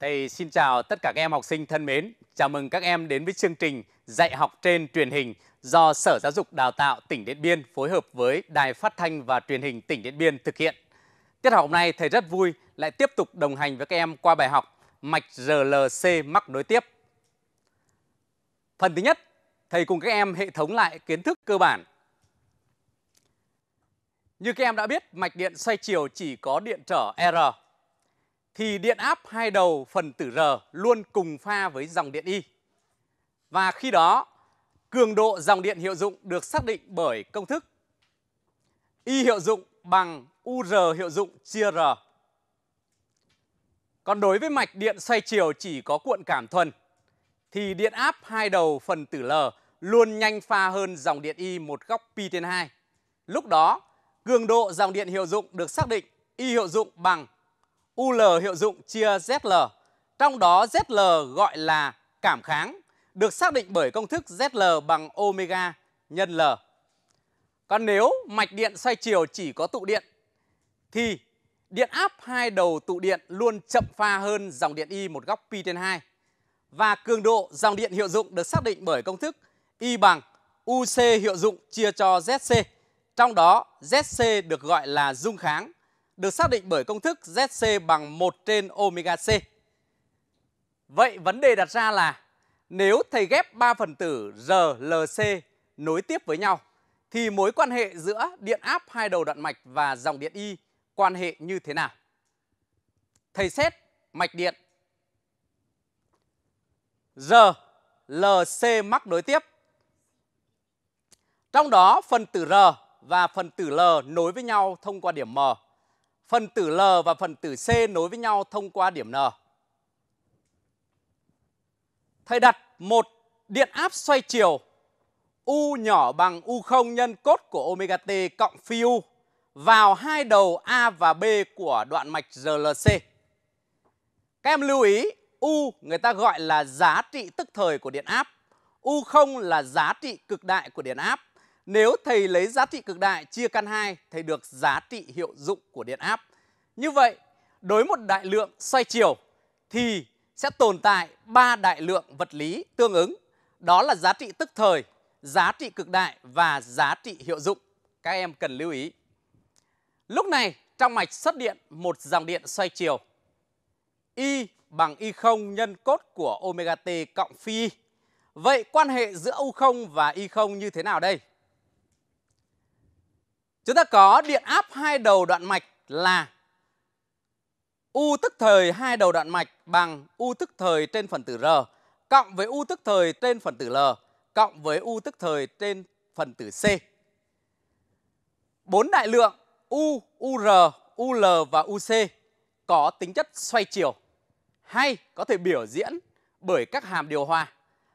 Thầy xin chào tất cả các em học sinh thân mến. Chào mừng các em đến với chương trình dạy học trên truyền hình do Sở Giáo dục Đào tạo tỉnh Điện Biên phối hợp với Đài Phát thanh và Truyền hình tỉnh Điện Biên thực hiện. Tiết học hôm nay thầy rất vui lại tiếp tục đồng hành với các em qua bài học mạch RLC mắc nối tiếp. Phần thứ nhất, thầy cùng các em hệ thống lại kiến thức cơ bản. Như các em đã biết, mạch điện xoay chiều chỉ có điện trở R thì điện áp hai đầu phần tử R luôn cùng pha với dòng điện Y. Và khi đó, cường độ dòng điện hiệu dụng được xác định bởi công thức Y hiệu dụng bằng UR hiệu dụng chia R. Còn đối với mạch điện xoay chiều chỉ có cuộn cảm thuần, thì điện áp hai đầu phần tử L luôn nhanh pha hơn dòng điện Y một góc pi trên 2. Lúc đó, cường độ dòng điện hiệu dụng được xác định Y hiệu dụng bằng UL hiệu dụng chia ZL. Trong đó ZL gọi là cảm kháng, được xác định bởi công thức ZL bằng omega nhân L. Còn nếu mạch điện xoay chiều chỉ có tụ điện thì điện áp hai đầu tụ điện luôn chậm pha hơn dòng điện i một góc pi trên 2. Và cường độ dòng điện hiệu dụng được xác định bởi công thức i bằng UC hiệu dụng chia cho ZC. Trong đó ZC được gọi là dung kháng được xác định bởi công thức ZC bằng 1 trên omega C. Vậy vấn đề đặt ra là nếu thầy ghép 3 phần tử RLC nối tiếp với nhau thì mối quan hệ giữa điện áp hai đầu đoạn mạch và dòng điện Y quan hệ như thế nào? Thầy xét mạch điện RLC mắc nối tiếp. Trong đó phần tử R và phần tử L nối với nhau thông qua điểm M. Phần tử L và phần tử C nối với nhau thông qua điểm N. Thầy đặt một điện áp xoay chiều U nhỏ bằng U0 nhân cốt của omega t cộng phi U vào hai đầu A và B của đoạn mạch RLC. Các em lưu ý, U người ta gọi là giá trị tức thời của điện áp, U0 là giá trị cực đại của điện áp nếu thầy lấy giá trị cực đại chia căn 2, thầy được giá trị hiệu dụng của điện áp. Như vậy, đối một đại lượng xoay chiều thì sẽ tồn tại ba đại lượng vật lý tương ứng. Đó là giá trị tức thời, giá trị cực đại và giá trị hiệu dụng. Các em cần lưu ý. Lúc này, trong mạch xuất điện một dòng điện xoay chiều. Y bằng Y0 nhân cốt của omega t cộng phi. Vậy quan hệ giữa U0 và Y0 như thế nào đây? Chúng ta có điện áp hai đầu đoạn mạch là U tức thời hai đầu đoạn mạch bằng U tức thời trên phần tử R cộng với U tức thời trên phần tử L cộng với U tức thời trên phần tử C. Bốn đại lượng U, UR, UL và UC có tính chất xoay chiều hay có thể biểu diễn bởi các hàm điều hòa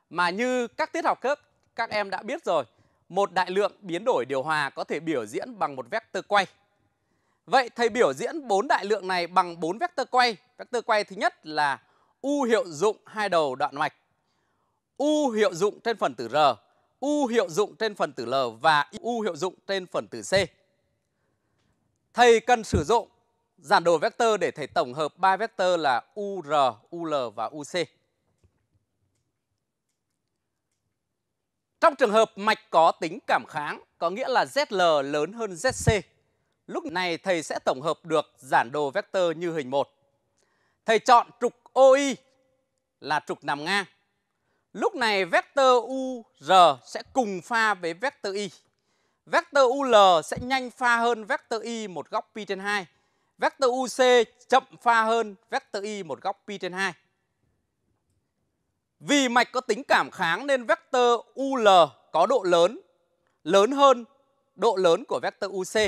mà như các tiết học trước các em đã biết rồi một đại lượng biến đổi điều hòa có thể biểu diễn bằng một vectơ quay. Vậy thầy biểu diễn bốn đại lượng này bằng bốn vectơ quay. Vectơ quay thứ nhất là u hiệu dụng hai đầu đoạn mạch, u hiệu dụng trên phần tử r, u hiệu dụng trên phần tử l và u hiệu dụng trên phần tử c. Thầy cần sử dụng giản đồ vectơ để thầy tổng hợp ba vectơ là UR, UL và UC. Trong trường hợp mạch có tính cảm kháng, có nghĩa là ZL lớn hơn ZC, lúc này thầy sẽ tổng hợp được giản đồ vectơ như hình 1. Thầy chọn trục OI là trục nằm ngang. Lúc này vectơ UR sẽ cùng pha với vectơ Y. Vectơ UL sẽ nhanh pha hơn vectơ Y một góc pi trên 2. Vectơ UC chậm pha hơn vectơ Y một góc pi trên 2. Vì mạch có tính cảm kháng nên vectơ UL có độ lớn lớn hơn độ lớn của vectơ UC.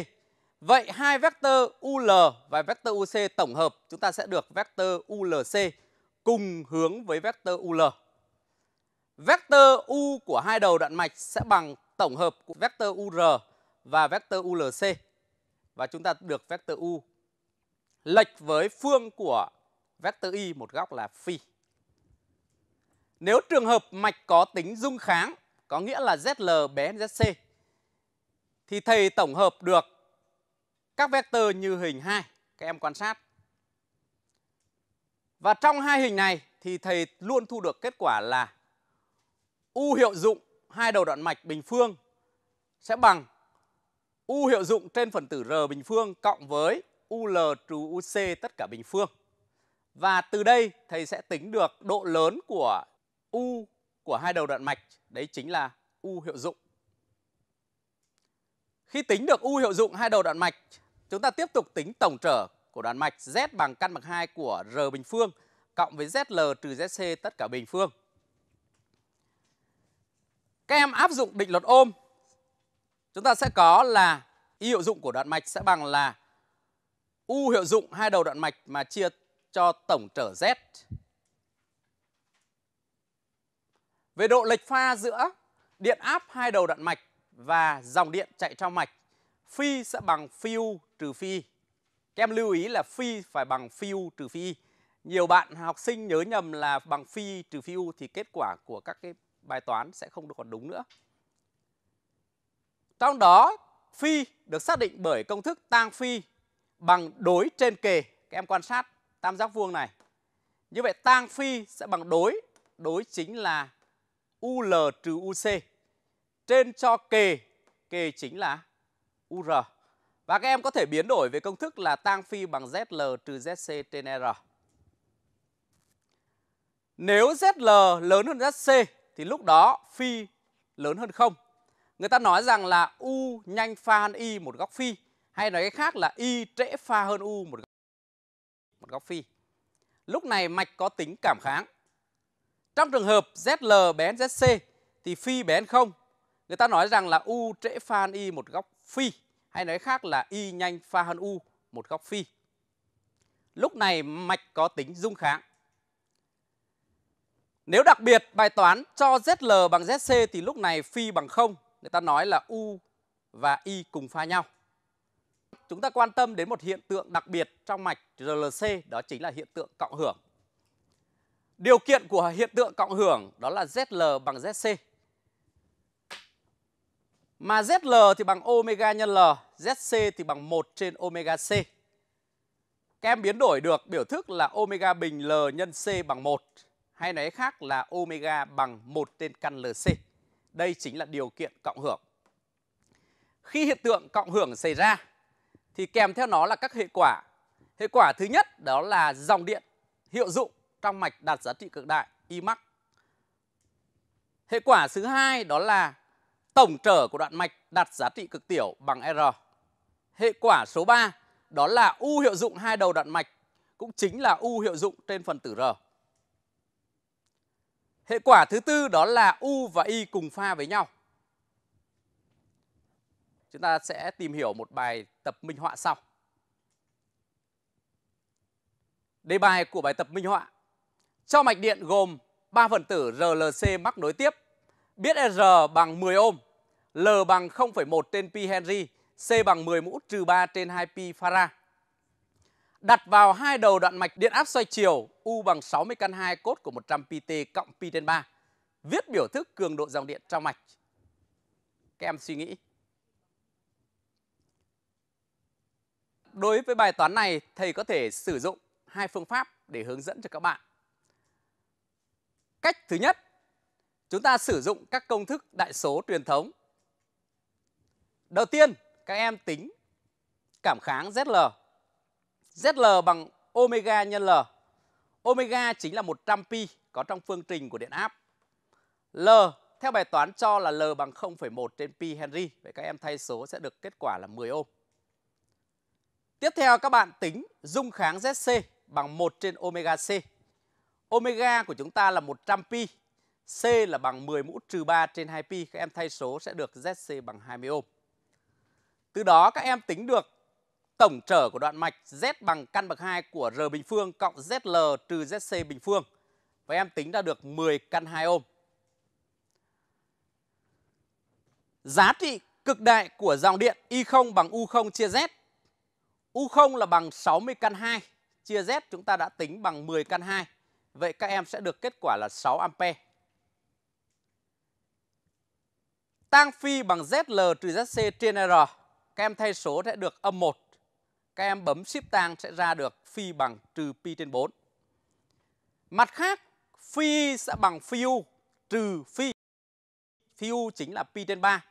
Vậy hai vectơ UL và vectơ UC tổng hợp chúng ta sẽ được vectơ ULC cùng hướng với vectơ UL. Vectơ U của hai đầu đoạn mạch sẽ bằng tổng hợp của vectơ UR và vectơ ULC và chúng ta được vectơ U lệch với phương của vectơ Y một góc là phi. Nếu trường hợp mạch có tính dung kháng, có nghĩa là ZL bé ZC, thì thầy tổng hợp được các vectơ như hình 2, các em quan sát. Và trong hai hình này thì thầy luôn thu được kết quả là U hiệu dụng hai đầu đoạn mạch bình phương sẽ bằng U hiệu dụng trên phần tử R bình phương cộng với UL trừ UC tất cả bình phương. Và từ đây thầy sẽ tính được độ lớn của U của hai đầu đoạn mạch đấy chính là U hiệu dụng. Khi tính được U hiệu dụng hai đầu đoạn mạch, chúng ta tiếp tục tính tổng trở của đoạn mạch Z bằng căn bậc 2 của R bình phương cộng với ZL trừ ZC tất cả bình phương. Các em áp dụng định luật ôm, chúng ta sẽ có là Y hiệu dụng của đoạn mạch sẽ bằng là U hiệu dụng hai đầu đoạn mạch mà chia cho tổng trở Z về độ lệch pha giữa điện áp hai đầu đoạn mạch và dòng điện chạy trong mạch, phi sẽ bằng phi u trừ phi y. Các em lưu ý là phi phải bằng phi u trừ phi y. Nhiều bạn học sinh nhớ nhầm là bằng phi trừ phi u thì kết quả của các cái bài toán sẽ không được còn đúng nữa. Trong đó, phi được xác định bởi công thức tang phi bằng đối trên kề. Các em quan sát tam giác vuông này. Như vậy tang phi sẽ bằng đối, đối chính là UL trừ UC trên cho kề, kề chính là UR. Và các em có thể biến đổi về công thức là tang phi bằng ZL trừ ZC trên R. Nếu ZL lớn hơn ZC thì lúc đó phi lớn hơn 0. Người ta nói rằng là U nhanh pha hơn Y một góc phi. Hay nói cách khác là Y trễ pha hơn U một một góc phi. Lúc này mạch có tính cảm kháng. Trong trường hợp ZL bé ZC thì phi bé không Người ta nói rằng là U trễ pha Y một góc phi hay nói khác là Y nhanh pha hơn U một góc phi. Lúc này mạch có tính dung kháng. Nếu đặc biệt bài toán cho ZL bằng ZC thì lúc này phi bằng không người ta nói là U và Y cùng pha nhau. Chúng ta quan tâm đến một hiện tượng đặc biệt trong mạch RLC đó chính là hiện tượng cộng hưởng. Điều kiện của hiện tượng cộng hưởng đó là ZL bằng ZC. Mà ZL thì bằng omega nhân L, ZC thì bằng 1 trên omega C. Các em biến đổi được biểu thức là omega bình L nhân C bằng 1 hay nói khác là omega bằng 1 trên căn LC. Đây chính là điều kiện cộng hưởng. Khi hiện tượng cộng hưởng xảy ra thì kèm theo nó là các hệ quả. Hệ quả thứ nhất đó là dòng điện hiệu dụng trong mạch đạt giá trị cực đại y mắc. Hệ quả thứ hai đó là tổng trở của đoạn mạch đạt giá trị cực tiểu bằng R. Hệ quả số 3 đó là u hiệu dụng hai đầu đoạn mạch cũng chính là u hiệu dụng trên phần tử R. Hệ quả thứ tư đó là u và y cùng pha với nhau. Chúng ta sẽ tìm hiểu một bài tập minh họa sau. Đề bài của bài tập minh họa cho mạch điện gồm 3 phần tử RLC mắc nối tiếp, biết R bằng 10 ohm, L bằng 0,1 trên pi Henry, C bằng 10 mũ trừ 3 trên 2 pi farad. Đặt vào hai đầu đoạn mạch điện áp xoay chiều U bằng 60 căn 2 cốt của 100 pt cộng pi trên 3. Viết biểu thức cường độ dòng điện trong mạch. Các em suy nghĩ. Đối với bài toán này, thầy có thể sử dụng hai phương pháp để hướng dẫn cho các bạn. Cách thứ nhất, chúng ta sử dụng các công thức đại số truyền thống. Đầu tiên, các em tính cảm kháng ZL. ZL bằng omega nhân L. Omega chính là 100 pi có trong phương trình của điện áp. L theo bài toán cho là L bằng 0,1 trên pi Henry. Vậy các em thay số sẽ được kết quả là 10 ohm. Tiếp theo các bạn tính dung kháng ZC bằng 1 trên omega C. Omega của chúng ta là 100 pi, C là bằng 10 mũ trừ 3 trên 2 pi, các em thay số sẽ được ZC bằng 20 ohm. Từ đó các em tính được tổng trở của đoạn mạch Z bằng căn bậc 2 của R bình phương cộng ZL trừ ZC bình phương. Và em tính ra được 10 căn 2 ohm. Giá trị cực đại của dòng điện Y0 bằng U0 chia Z. U0 là bằng 60 căn 2 chia Z chúng ta đã tính bằng 10 căn 2. Vậy các em sẽ được kết quả là 6 ampe. Tăng phi bằng ZL trừ ZC trên R. Các em thay số sẽ được âm 1. Các em bấm shift tăng sẽ ra được phi bằng trừ pi trên 4. Mặt khác, phi sẽ bằng phi u trừ phi. Phi u chính là pi trên 3.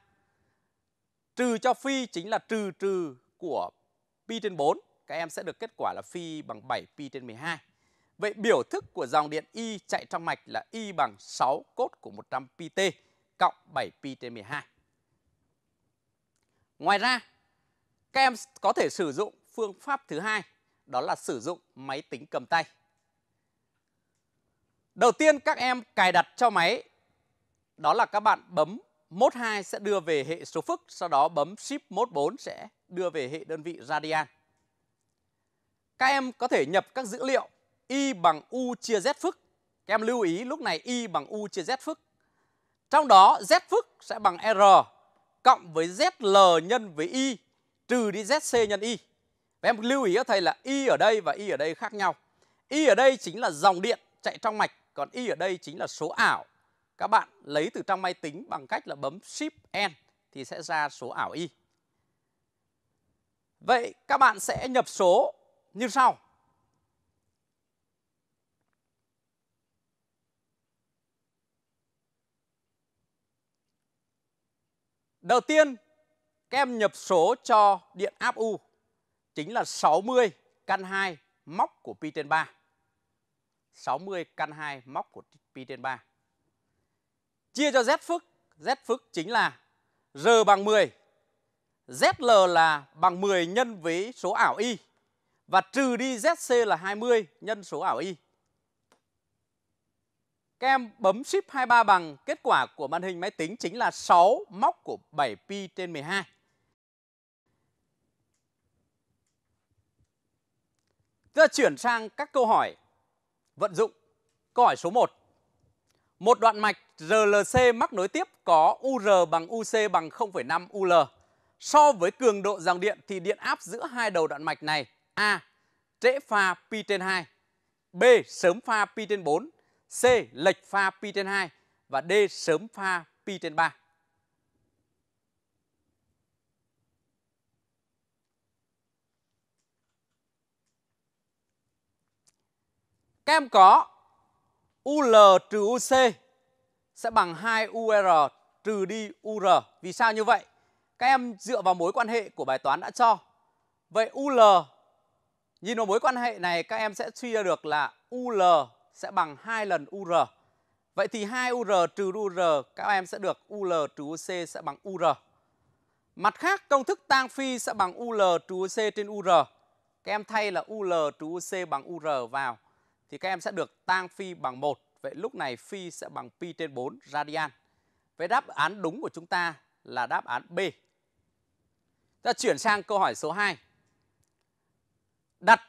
Trừ cho phi chính là trừ trừ của pi trên 4. Các em sẽ được kết quả là phi bằng 7 pi trên 12. Vậy biểu thức của dòng điện Y chạy trong mạch là Y bằng 6 cốt của 100 pt cộng 7 pt trên 12. Ngoài ra, các em có thể sử dụng phương pháp thứ hai, đó là sử dụng máy tính cầm tay. Đầu tiên các em cài đặt cho máy, đó là các bạn bấm mốt 2 sẽ đưa về hệ số phức, sau đó bấm shift mốt 4 sẽ đưa về hệ đơn vị radian. Các em có thể nhập các dữ liệu Y bằng U chia Z phức. Các em lưu ý lúc này Y bằng U chia Z phức. Trong đó Z phức sẽ bằng R cộng với ZL nhân với Y trừ đi ZC nhân Y. Và em lưu ý các thầy là Y ở đây và Y ở đây khác nhau. Y ở đây chính là dòng điện chạy trong mạch, còn Y ở đây chính là số ảo. Các bạn lấy từ trong máy tính bằng cách là bấm Shift N thì sẽ ra số ảo Y. Vậy các bạn sẽ nhập số như sau. Đầu tiên, các em nhập số cho điện áp U chính là 60 căn 2 móc của pi trên 3. 60 căn 2 móc của pi trên 3. Chia cho Z phức, Z phức chính là R bằng 10. ZL là bằng 10 nhân với số ảo y và trừ đi ZC là 20 nhân số ảo y. Các em bấm ship 23 bằng kết quả của màn hình máy tính chính là 6 móc của 7 pi trên 12. Giờ chuyển sang các câu hỏi vận dụng. Câu hỏi số 1. Một đoạn mạch RLC mắc nối tiếp có UR bằng UC bằng 0,5 UL. So với cường độ dòng điện thì điện áp giữa hai đầu đoạn mạch này A. Trễ pha pi trên 2 B. Sớm pha pi trên 4 C. Lệch pha pi trên 2 và D. Sớm pha pi trên 3. Các em có UL trừ UC sẽ bằng 2 UR trừ đi UR. Vì sao như vậy? Các em dựa vào mối quan hệ của bài toán đã cho. Vậy UL, nhìn vào mối quan hệ này các em sẽ suy ra được là UL sẽ bằng 2 lần UR. Vậy thì 2UR trừ UR các em sẽ được UL trừ UC sẽ bằng UR. Mặt khác công thức tang phi sẽ bằng UL trừ UC trên UR. Các em thay là UL trừ UC bằng UR vào thì các em sẽ được tang phi bằng 1. Vậy lúc này phi sẽ bằng pi trên 4 radian. Vậy đáp án đúng của chúng ta là đáp án B. Ta chuyển sang câu hỏi số 2. Đặt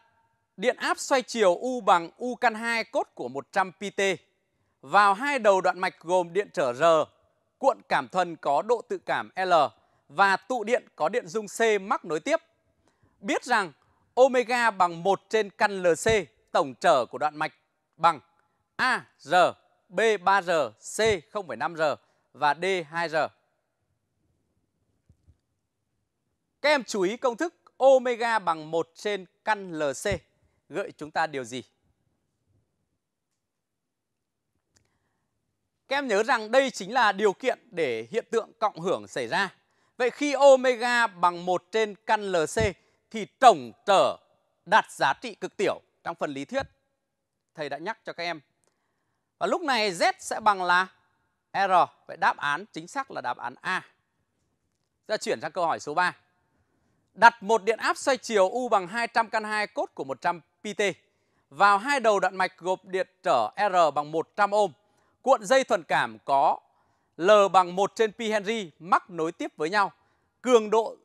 điện áp xoay chiều U bằng U căn 2 cốt của 100 pt. Vào hai đầu đoạn mạch gồm điện trở R, cuộn cảm thuần có độ tự cảm L và tụ điện có điện dung C mắc nối tiếp. Biết rằng omega bằng 1 trên căn LC tổng trở của đoạn mạch bằng A, R, B 3R, C 0,5R và D 2R. Các em chú ý công thức omega bằng 1 trên căn LC gợi chúng ta điều gì? Các em nhớ rằng đây chính là điều kiện để hiện tượng cộng hưởng xảy ra. Vậy khi omega bằng 1 trên căn LC thì tổng trở đạt giá trị cực tiểu trong phần lý thuyết. Thầy đã nhắc cho các em. Và lúc này Z sẽ bằng là R. Vậy đáp án chính xác là đáp án A. Giờ chuyển sang câu hỏi số 3. Đặt một điện áp xoay chiều U bằng 200 căn 2 cốt của 100 PT vào hai đầu đoạn mạch gộp điện trở R bằng 100 ohm. Cuộn dây thuần cảm có L bằng 1 trên pi Henry mắc nối tiếp với nhau. Cường độ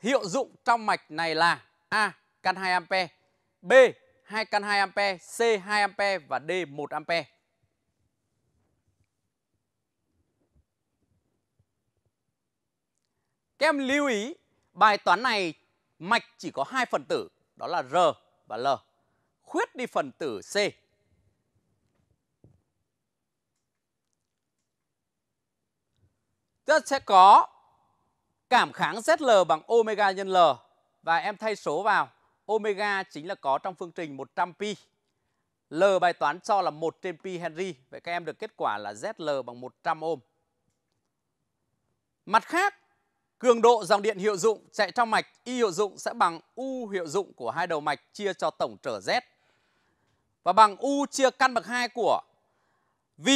hiệu dụng trong mạch này là A căn 2 ampe, B 2 căn 2 ampe, C 2 ampe và D 1 ampe. Các em lưu ý bài toán này mạch chỉ có hai phần tử đó là R và L khuyết đi phần tử C. Tức sẽ có cảm kháng ZL bằng omega nhân L và em thay số vào. Omega chính là có trong phương trình 100 pi. L bài toán cho là 1 trên pi Henry. Vậy các em được kết quả là ZL bằng 100 ohm. Mặt khác, cường độ dòng điện hiệu dụng chạy trong mạch Y hiệu dụng sẽ bằng U hiệu dụng của hai đầu mạch chia cho tổng trở Z và bằng U chia căn bậc 2 của v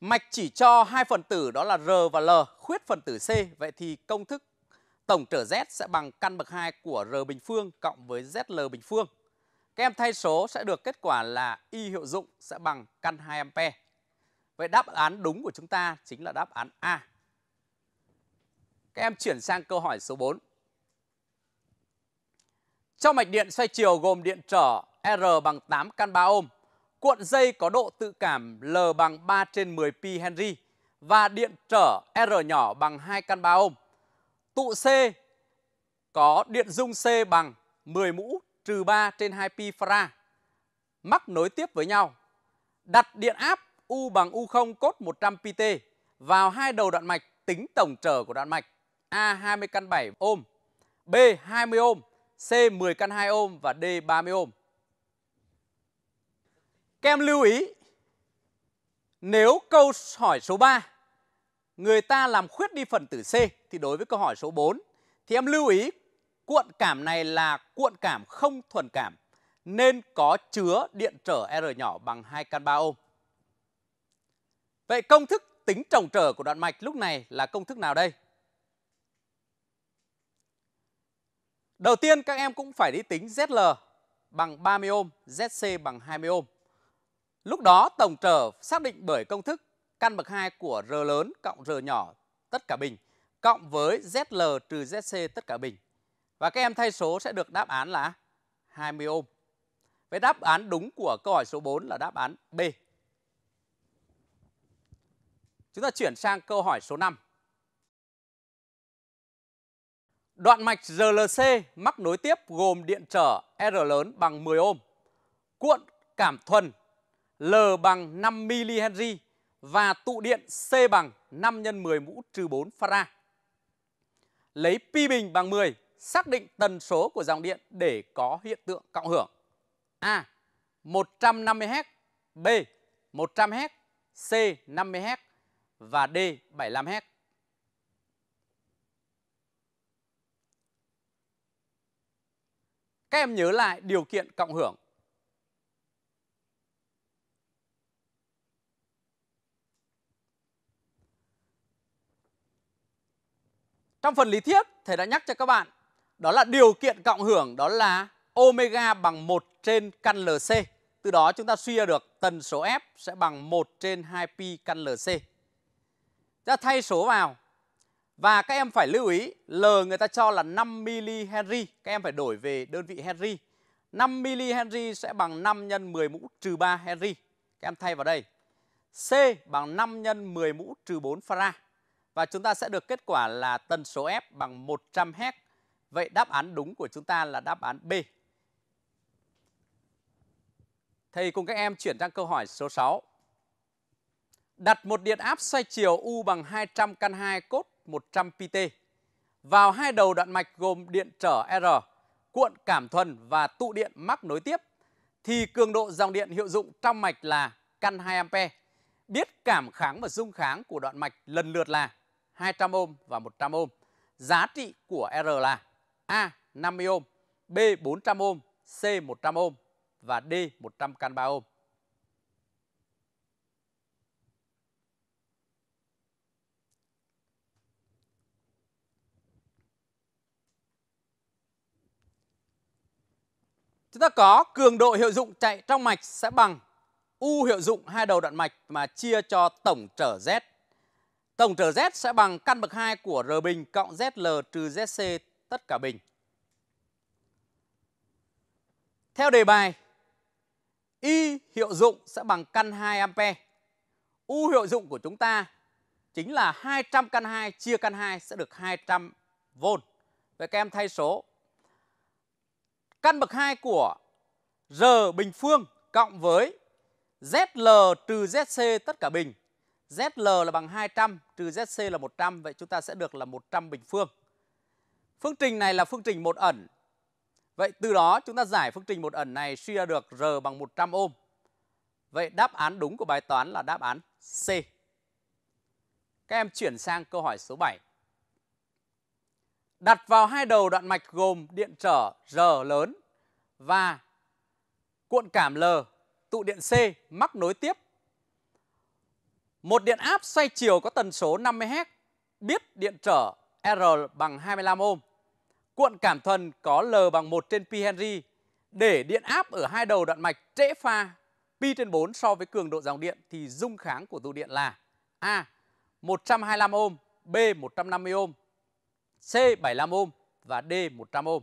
mạch chỉ cho hai phần tử đó là R và L khuyết phần tử C. Vậy thì công thức tổng trở Z sẽ bằng căn bậc 2 của R bình phương cộng với ZL bình phương. Các em thay số sẽ được kết quả là Y hiệu dụng sẽ bằng căn 2 ampe. Vậy đáp án đúng của chúng ta chính là đáp án A. Các em chuyển sang câu hỏi số 4. Trong mạch điện xoay chiều gồm điện trở R bằng 8 căn 3 ohm, cuộn dây có độ tự cảm L bằng 3 trên 10 pi Henry và điện trở R nhỏ bằng 2 căn 3 ohm. Tụ C có điện dung C bằng 10 mũ trừ 3 trên 2 pi farad. Mắc nối tiếp với nhau. Đặt điện áp U bằng U0 cốt 100 pt vào hai đầu đoạn mạch tính tổng trở của đoạn mạch A 20 căn 7 ohm, B 20 ohm, C 10 căn 2 ohm và D 30 ohm em lưu ý, nếu câu hỏi số 3 người ta làm khuyết đi phần tử C thì đối với câu hỏi số 4 thì em lưu ý cuộn cảm này là cuộn cảm không thuần cảm nên có chứa điện trở R nhỏ bằng 2 can 3 ôm. Vậy công thức tính trồng trở của đoạn mạch lúc này là công thức nào đây? Đầu tiên các em cũng phải đi tính ZL bằng 30 ôm, ZC bằng 20 ôm. Lúc đó tổng trở xác định bởi công thức căn bậc 2 của R lớn cộng R nhỏ tất cả bình cộng với ZL trừ ZC tất cả bình. Và các em thay số sẽ được đáp án là 20 ohm. Với đáp án đúng của câu hỏi số 4 là đáp án B. Chúng ta chuyển sang câu hỏi số 5. Đoạn mạch RLC mắc nối tiếp gồm điện trở R lớn bằng 10 ohm, cuộn cảm thuần L bằng 5 mH và tụ điện C bằng 5 x 10 mũ trừ 4 farad. Lấy pi bình bằng 10, xác định tần số của dòng điện để có hiện tượng cộng hưởng. A. 150Hz, B. 100Hz, C. 50Hz và D. 75Hz. Các em nhớ lại điều kiện cộng hưởng Trong phần lý thuyết, thầy đã nhắc cho các bạn đó là điều kiện cộng hưởng đó là omega bằng 1 trên căn LC. Từ đó chúng ta suy ra được tần số F sẽ bằng 1 trên 2 pi căn LC. Ta thay số vào và các em phải lưu ý L người ta cho là 5 mH, các em phải đổi về đơn vị Henry. 5 mH sẽ bằng 5 nhân 10 mũ trừ 3 Henry. Các em thay vào đây. C bằng 5 nhân 10 mũ trừ 4 farad và chúng ta sẽ được kết quả là tần số F bằng 100 Hz. Vậy đáp án đúng của chúng ta là đáp án B. Thầy cùng các em chuyển sang câu hỏi số 6. Đặt một điện áp xoay chiều U bằng 200 căn 2 cốt 100 pt vào hai đầu đoạn mạch gồm điện trở R, cuộn cảm thuần và tụ điện mắc nối tiếp thì cường độ dòng điện hiệu dụng trong mạch là căn 2 A. Biết cảm kháng và dung kháng của đoạn mạch lần lượt là 200 ohm và 100 ohm. Giá trị của R là A 50 ohm, B 400 ohm, C 100 ohm và D 100 can 3 ohm. Chúng ta có cường độ hiệu dụng chạy trong mạch sẽ bằng U hiệu dụng hai đầu đoạn mạch mà chia cho tổng trở Z Tổng trở Z sẽ bằng căn bậc 2 của R bình cộng ZL trừ ZC tất cả bình. Theo đề bài, Y hiệu dụng sẽ bằng căn 2 ampe. U hiệu dụng của chúng ta chính là 200 căn 2 chia căn 2 sẽ được 200 V. Vậy các em thay số. Căn bậc 2 của R bình phương cộng với ZL trừ ZC tất cả bình ZL là bằng 200 trừ ZC là 100, vậy chúng ta sẽ được là 100 bình phương. Phương trình này là phương trình một ẩn. Vậy từ đó chúng ta giải phương trình một ẩn này suy ra được R bằng 100 ohm. Vậy đáp án đúng của bài toán là đáp án C. Các em chuyển sang câu hỏi số 7. Đặt vào hai đầu đoạn mạch gồm điện trở R lớn và cuộn cảm L tụ điện C mắc nối tiếp một điện áp xoay chiều có tần số 50Hz, biết điện trở R bằng 25 ohm. Cuộn cảm thuần có L bằng 1 trên pi Henry để điện áp ở hai đầu đoạn mạch trễ pha pi trên 4 so với cường độ dòng điện thì dung kháng của tụ điện là A 125 ohm, B 150 ohm, C 75 ohm và D 100 ohm.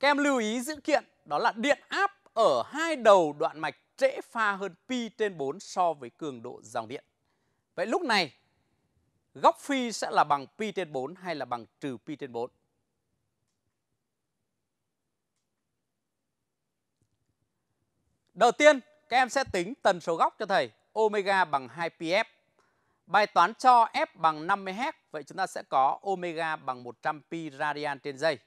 Các em lưu ý dữ kiện đó là điện áp ở hai đầu đoạn mạch trễ pha hơn pi trên 4 so với cường độ dòng điện. Vậy lúc này góc phi sẽ là bằng pi trên 4 hay là bằng trừ pi trên 4? Đầu tiên, các em sẽ tính tần số góc cho thầy omega bằng 2pf. Bài toán cho F bằng 50 Hz, vậy chúng ta sẽ có omega bằng 100 pi radian trên giây.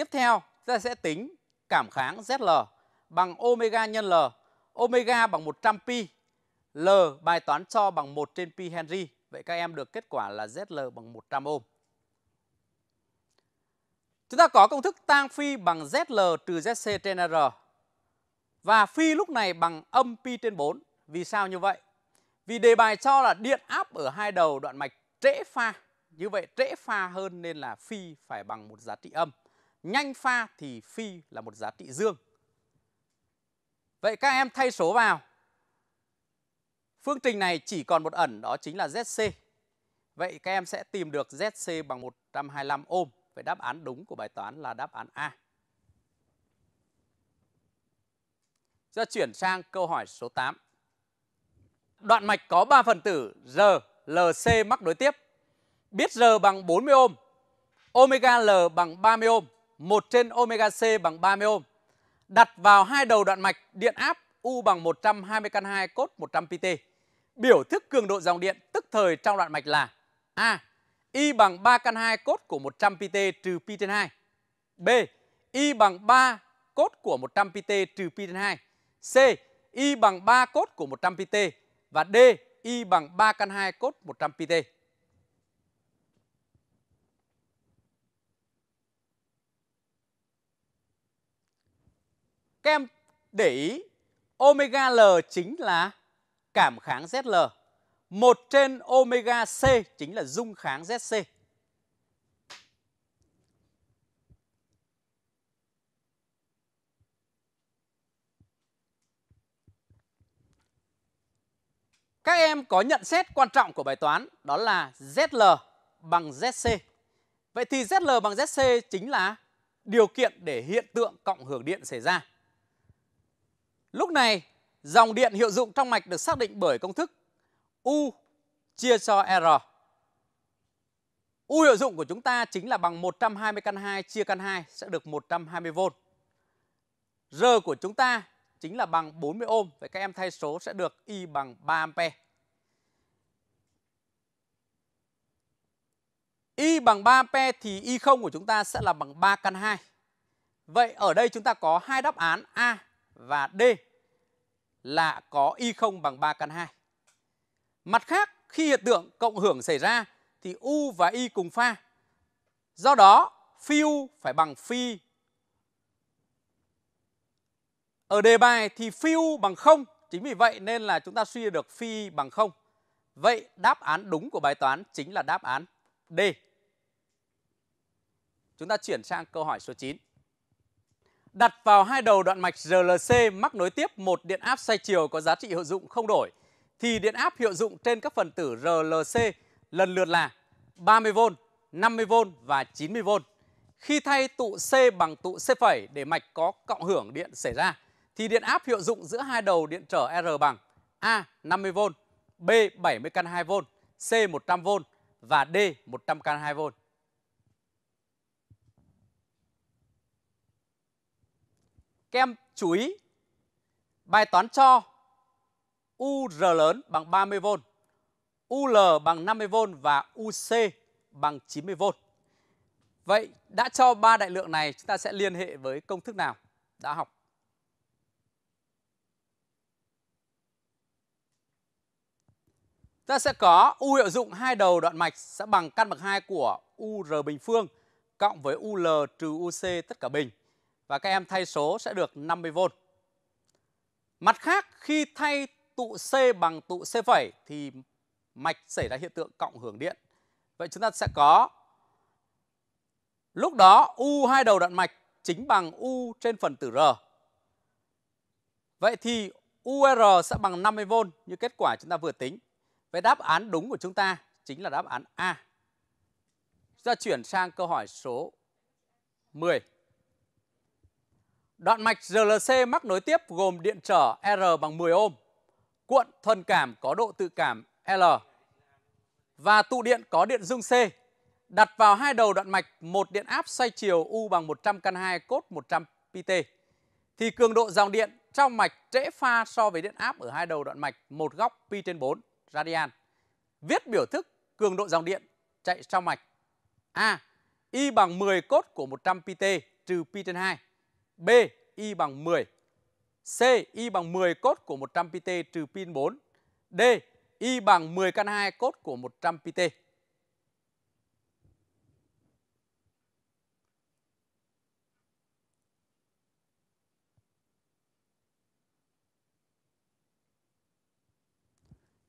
Tiếp theo, ta sẽ tính cảm kháng ZL bằng omega nhân L, omega bằng 100 pi, L bài toán cho bằng 1 trên pi Henry. Vậy các em được kết quả là ZL bằng 100 ohm. Chúng ta có công thức tang phi bằng ZL trừ ZC trên R. Và phi lúc này bằng âm pi trên 4. Vì sao như vậy? Vì đề bài cho là điện áp ở hai đầu đoạn mạch trễ pha. Như vậy trễ pha hơn nên là phi phải bằng một giá trị âm nhanh pha thì phi là một giá trị dương. Vậy các em thay số vào. Phương trình này chỉ còn một ẩn đó chính là ZC. Vậy các em sẽ tìm được ZC bằng 125 ôm. Vậy đáp án đúng của bài toán là đáp án A. Giờ chuyển sang câu hỏi số 8. Đoạn mạch có 3 phần tử R, LC mắc đối tiếp. Biết R bằng 40 ôm, omega L bằng 30 ôm 1 trên omega C bằng 30 ohm. Đặt vào hai đầu đoạn mạch điện áp U bằng 120 căn 2 cốt 100 pt. Biểu thức cường độ dòng điện tức thời trong đoạn mạch là A. Y bằng 3 căn 2 cốt của 100 pt trừ pi trên 2. B. Y bằng 3 cốt của 100 pt trừ pi trên 2. C. Y bằng 3 cốt của 100 pt và D. Y bằng 3 căn 2 cốt 100 pt. Các em để ý omega L chính là cảm kháng ZL. 1 trên omega C chính là dung kháng ZC. Các em có nhận xét quan trọng của bài toán đó là ZL bằng ZC. Vậy thì ZL bằng ZC chính là điều kiện để hiện tượng cộng hưởng điện xảy ra. Lúc này, dòng điện hiệu dụng trong mạch được xác định bởi công thức U chia cho R. U hiệu dụng của chúng ta chính là bằng 120 căn 2 chia căn 2 sẽ được 120V. R của chúng ta chính là bằng 40 ohm. Vậy các em thay số sẽ được Y bằng 3A. Y bằng 3A thì Y0 của chúng ta sẽ là bằng 3 căn 2. Vậy ở đây chúng ta có hai đáp án A và D là có Y0 bằng 3 căn 2. Mặt khác, khi hiện tượng cộng hưởng xảy ra thì U và Y cùng pha. Do đó, phi U phải bằng phi Ở đề bài thì phi U bằng 0, chính vì vậy nên là chúng ta suy được phi bằng 0. Vậy đáp án đúng của bài toán chính là đáp án D. Chúng ta chuyển sang câu hỏi số 9. Đặt vào hai đầu đoạn mạch RLC mắc nối tiếp một điện áp xoay chiều có giá trị hiệu dụng không đổi thì điện áp hiệu dụng trên các phần tử RLC lần lượt là 30V, 50V và 90V. Khi thay tụ C bằng tụ C' để mạch có cộng hưởng điện xảy ra thì điện áp hiệu dụng giữa hai đầu điện trở R bằng A 50V, B 70 căn 2V, C 100V và D 100 căn 2V. Các em chú ý, bài toán cho UR lớn bằng 30V, UL bằng 50V và UC bằng 90V. Vậy đã cho ba đại lượng này chúng ta sẽ liên hệ với công thức nào đã học? Ta sẽ có U hiệu dụng hai đầu đoạn mạch sẽ bằng căn bậc 2 của UR bình phương cộng với UL trừ UC tất cả bình và các em thay số sẽ được 50V. Mặt khác, khi thay tụ C bằng tụ C phẩy thì mạch xảy ra hiện tượng cộng hưởng điện. Vậy chúng ta sẽ có lúc đó U hai đầu đoạn mạch chính bằng U trên phần tử R. Vậy thì UR sẽ bằng 50V như kết quả chúng ta vừa tính. Vậy đáp án đúng của chúng ta chính là đáp án A. Chúng ta chuyển sang câu hỏi số 10. Đoạn mạch RLC mắc nối tiếp gồm điện trở R bằng 10 ohm, cuộn thuần cảm có độ tự cảm L và tụ điện có điện dung C đặt vào hai đầu đoạn mạch một điện áp xoay chiều U bằng 100 căn 2 cốt 100 PT thì cường độ dòng điện trong mạch trễ pha so với điện áp ở hai đầu đoạn mạch một góc pi trên 4 radian. Viết biểu thức cường độ dòng điện chạy trong mạch A. Y bằng 10 cốt của 100 PT trừ pi trên 2 B y bằng 10. C y bằng 10 cốt của 100 pt trừ pin 4. D y bằng 10 căn 2 cốt của 100 pt.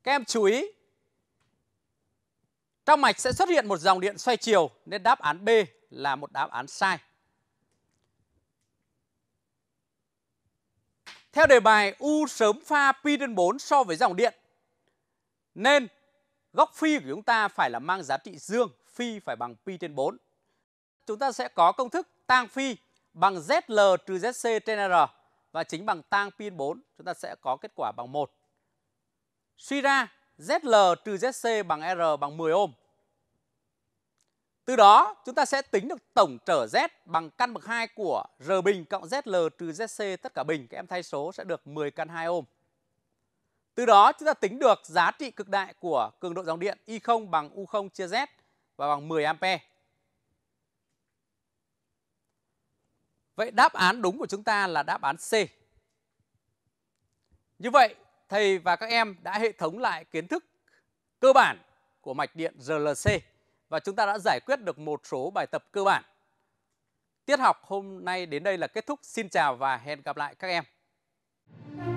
Các em chú ý, trong mạch sẽ xuất hiện một dòng điện xoay chiều nên đáp án B là một đáp án sai. Theo đề bài U sớm pha pi trên 4 so với dòng điện. Nên góc phi của chúng ta phải là mang giá trị dương, phi phải bằng pi trên 4. Chúng ta sẽ có công thức tang phi bằng ZL trừ ZC trên R và chính bằng tang pi 4 chúng ta sẽ có kết quả bằng 1. Suy ra ZL trừ ZC bằng R bằng 10 ohm. Từ đó chúng ta sẽ tính được tổng trở Z bằng căn bậc 2 của R bình cộng ZL trừ ZC tất cả bình. Các em thay số sẽ được 10 căn 2 ôm. Từ đó chúng ta tính được giá trị cực đại của cường độ dòng điện I0 bằng U0 chia Z và bằng 10 A. Vậy đáp án đúng của chúng ta là đáp án C. Như vậy, thầy và các em đã hệ thống lại kiến thức cơ bản của mạch điện RLC và chúng ta đã giải quyết được một số bài tập cơ bản. Tiết học hôm nay đến đây là kết thúc. Xin chào và hẹn gặp lại các em.